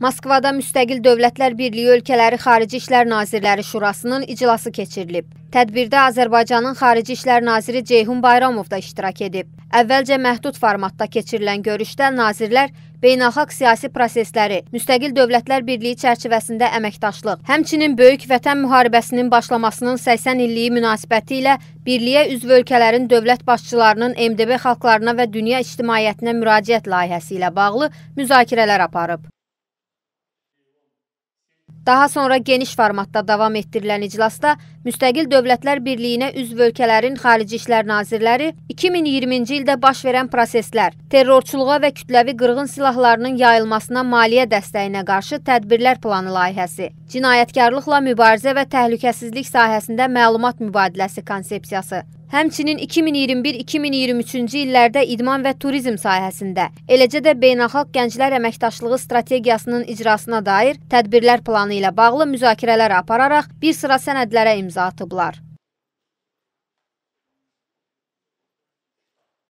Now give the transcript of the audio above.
Moskvada Müstəqil Dövlətlər Birliyi ölkələri Xarici İşlər Nazirləri Şurasının iclası keçirilib. Tədbirdə Azərbaycanın Xarici İşlər Naziri Ceyhun Bayramov da iştirak edib. Əvvəlcə məhdud formatda keçirilən görüşdə nazirlər beynəlxalq siyasi prosesləri, müstəqil dövlətlər birliyi çərçivəsində əməkdaşlıq, həmçinin böyük vətən müharibəsinin başlamasının 80 illiyi münasibəti ilə birliyə üzv ölkələrin dövlət başçılarının MDB xalqlarına və dünya ictimaiyyətinə müraciət layihəsi ilə bağlı müzakirələr aparıb. Daha sonra geniş formatda davam etdirilən iclasda Müstəqil Dövlətlər Birliyinə üzv ölkələrin xarici işlər nazirləri 2020-ci ildə baş verən proseslər, terrorçuluğa və kütləvi qırğın silahlarının yayılmasına maliyyə dəstəyinə qarşı tədbirlər planı layihəsi, cinayətkarlıqla mübarizə və təhlükəsizlik sahəsində məlumat mübadiləsi konsepsiyası, Həmçinin 2021-2023-cü illərdə idman və turizm sahəsində, eləcə də beynəlxalq gənclər əməkdaşlığı strategiyasının icrasına dair tədbirlər planı ilə bağlı müzakirələr apararaq bir sıra sənədlərə imza atıblar.